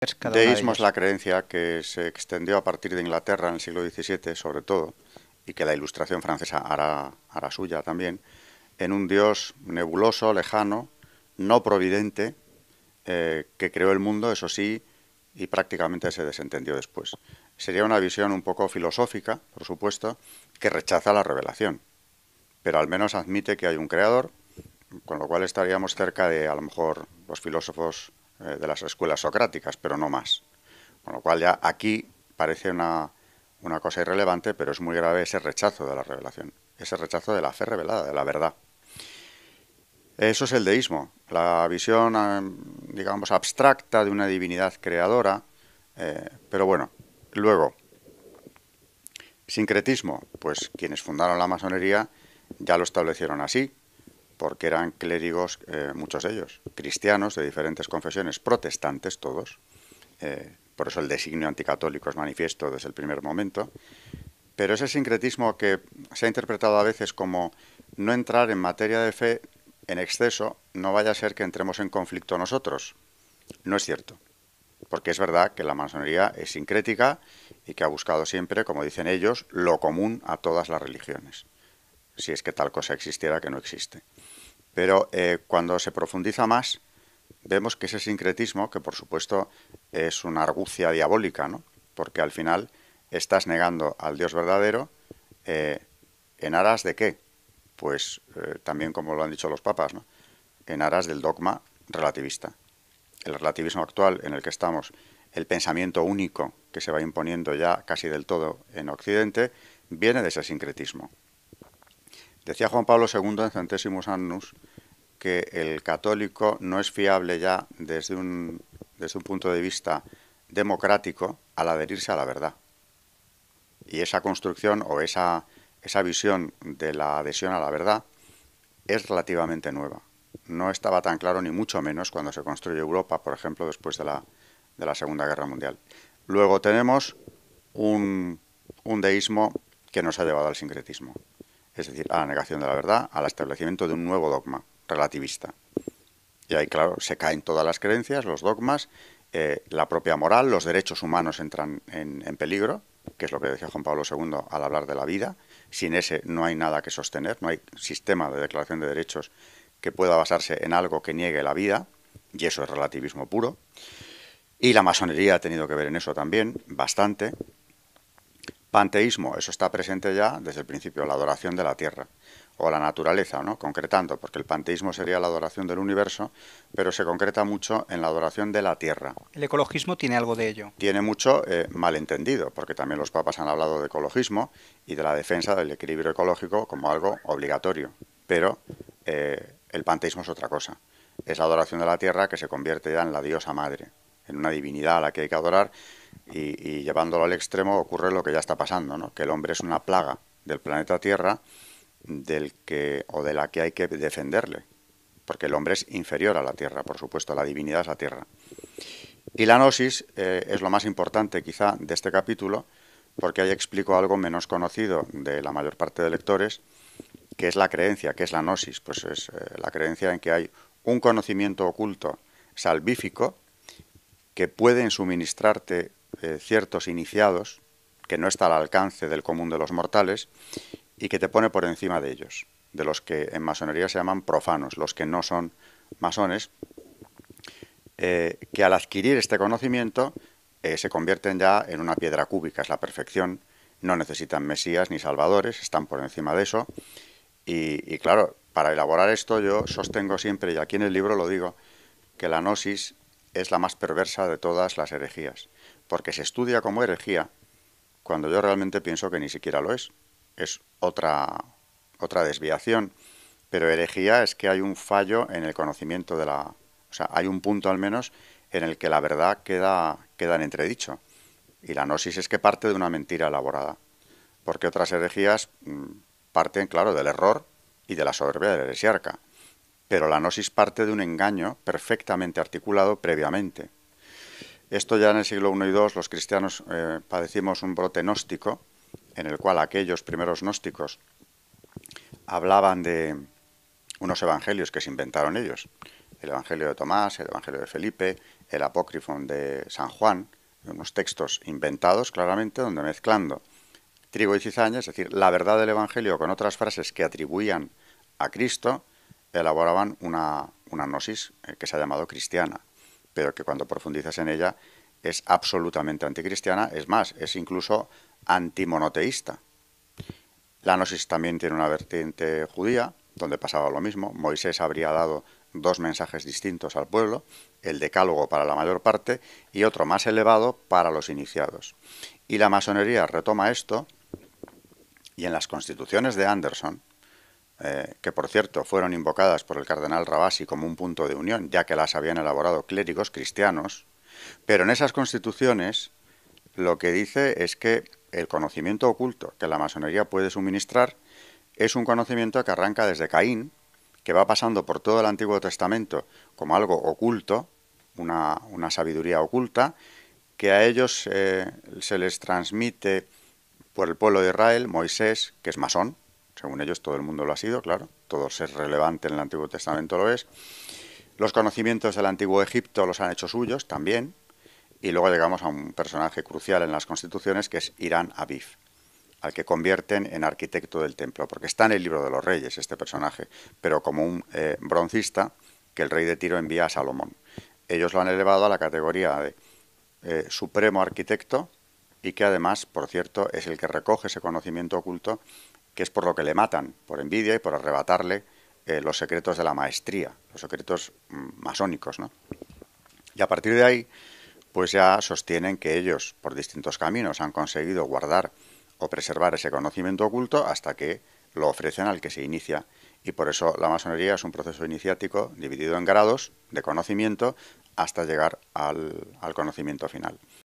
Deísmo es la creencia que se extendió a partir de Inglaterra en el siglo XVII, sobre todo, y que la ilustración francesa hará, hará suya también, en un Dios nebuloso, lejano, no providente, eh, que creó el mundo, eso sí, y prácticamente se desentendió después. Sería una visión un poco filosófica, por supuesto, que rechaza la revelación, pero al menos admite que hay un creador, con lo cual estaríamos cerca de, a lo mejor, los filósofos eh, de las escuelas socráticas, pero no más. Con lo cual ya aquí parece una, una cosa irrelevante, pero es muy grave ese rechazo de la revelación, ese rechazo de la fe revelada, de la verdad. Eso es el deísmo, la visión, eh, digamos, abstracta de una divinidad creadora. Eh, pero bueno, luego, sincretismo, pues quienes fundaron la masonería ya lo establecieron así, porque eran clérigos, eh, muchos de ellos, cristianos de diferentes confesiones, protestantes todos, eh, por eso el designio anticatólico es manifiesto desde el primer momento, pero ese sincretismo que se ha interpretado a veces como no entrar en materia de fe en exceso, no vaya a ser que entremos en conflicto nosotros. No es cierto, porque es verdad que la masonería es sincrética y que ha buscado siempre, como dicen ellos, lo común a todas las religiones si es que tal cosa existiera, que no existe. Pero eh, cuando se profundiza más, vemos que ese sincretismo, que por supuesto es una argucia diabólica, ¿no? porque al final estás negando al Dios verdadero eh, en aras de qué? Pues eh, también como lo han dicho los papas, en aras del dogma relativista. El relativismo actual en el que estamos, el pensamiento único que se va imponiendo ya casi del todo en Occidente, viene de ese sincretismo. Decía Juan Pablo II en Centésimos Annus que el católico no es fiable ya desde un, desde un punto de vista democrático al adherirse a la verdad. Y esa construcción o esa, esa visión de la adhesión a la verdad es relativamente nueva. No estaba tan claro ni mucho menos cuando se construye Europa, por ejemplo, después de la, Segunda Guerra Mundial. Luego tenemos un deísmo que nos ha llevado al sincretismo es decir, a la negación de la verdad, al establecimiento de un nuevo dogma relativista. Y ahí, claro, se caen todas las creencias, los dogmas, eh, la propia moral, los derechos humanos entran en, en, peligro, que es lo que decía Juan Pablo II al hablar de la vida. Sin ese no hay nada que sostener, no hay sistema de declaración de derechos que pueda basarse en algo que niegue la vida, y eso es relativismo puro. Y la masonería ha tenido que ver en eso también, bastante. Panteísmo, eso está presente ya desde el principio, la adoración de la tierra o la naturaleza, ¿no? concretando, porque el panteísmo sería la adoración del universo, pero se concreta mucho en la adoración de la tierra. ¿El ecologismo tiene algo de ello? Tiene mucho eh, malentendido, porque también los papas han hablado de ecologismo y de la defensa del equilibrio ecológico como algo obligatorio, pero eh, el panteísmo es otra cosa, es la adoración de la tierra que se convierte ya en la diosa madre, en una divinidad a la que hay que adorar, y, llevándolo al extremo ocurre lo que ya está pasando, ¿no? que el hombre es una plaga del planeta Tierra del que, o de la que hay que defenderle, porque el hombre es inferior a la Tierra, por supuesto, la divinidad es la Tierra. Y la gnosis eh, es lo más importante quizá de este capítulo, porque ahí explico algo menos conocido de la mayor parte de lectores, que es la creencia, que es la gnosis, pues es eh, la creencia en que hay un conocimiento oculto salvífico que pueden suministrarte eh, ciertos iniciados, que no está al alcance del común de los mortales, y que te pone por encima de ellos, de los que en masonería se llaman profanos, los que no son masones, eh, que al adquirir este conocimiento eh, se convierten ya en una piedra cúbica, es la perfección, no necesitan mesías ni salvadores, están por encima de eso. y claro, para elaborar esto yo sostengo siempre, y aquí en el libro lo digo, que la gnosis es la más perversa de todas las herejías, porque se estudia como herejía cuando yo realmente pienso que ni siquiera lo es. Es otra, otra desviación. Pero herejía es que hay un fallo en el conocimiento de la... O sea, hay un punto al menos en el que la verdad queda, queda en entredicho. Y la gnosis es que parte de una mentira elaborada. Porque otras herejías mm, parten, claro, del error y de la soberbia del heresiarca. Pero la gnosis parte de un engaño perfectamente articulado previamente. Esto ya en el siglo I y II los cristianos eh, padecimos un brote gnóstico, en el cual aquellos primeros gnósticos hablaban de unos evangelios que se inventaron ellos, el Evangelio de Tomás, el Evangelio de Felipe, el Apócrifo de San Juan, unos textos inventados claramente donde mezclando trigo y cizaña, es decir, la verdad del Evangelio con otras frases que atribuían a Cristo, elaboraban una gnosis eh, que se ha llamado cristiana pero que cuando profundizas en ella es absolutamente anticristiana, es más, es incluso antimonoteísta. La Gnosis también tiene una vertiente judía, donde pasaba lo mismo. Moisés habría dado dos mensajes distintos al pueblo, el decálogo para la mayor parte y otro más elevado para los iniciados. Y la masonería retoma esto y en las constituciones de Anderson, eh, que por cierto fueron invocadas por el cardenal Rabasi como un punto de unión, ya que las habían elaborado clérigos cristianos, pero en esas constituciones lo que dice es que el conocimiento oculto que la masonería puede suministrar es un conocimiento que arranca desde Caín, que va pasando por todo el Antiguo Testamento como algo oculto, una, sabiduría oculta, que a ellos eh, se les transmite por el pueblo de Israel, Moisés, que es masón, según ellos, todo el mundo lo ha sido, claro. Todo es relevante en el Antiguo Testamento lo es. Los conocimientos del Antiguo Egipto los han hecho suyos también. Y luego llegamos a un personaje crucial en las constituciones que es Irán Aviv, al que convierten en arquitecto del templo, porque está en el libro de los reyes este personaje, pero como un eh, broncista que el rey de Tiro envía a Salomón. Ellos lo han elevado a la categoría de eh, supremo arquitecto y que además, por cierto, es el que recoge ese conocimiento oculto que es por lo que le matan, por envidia y por arrebatarle eh, los secretos de la maestría, los secretos mm, masónicos. Y a partir de ahí, pues ya sostienen que ellos, por distintos caminos, han conseguido guardar o preservar ese conocimiento oculto hasta que lo ofrecen al que se inicia. Y por eso la masonería es un proceso iniciático dividido en grados de conocimiento hasta llegar al conocimiento final.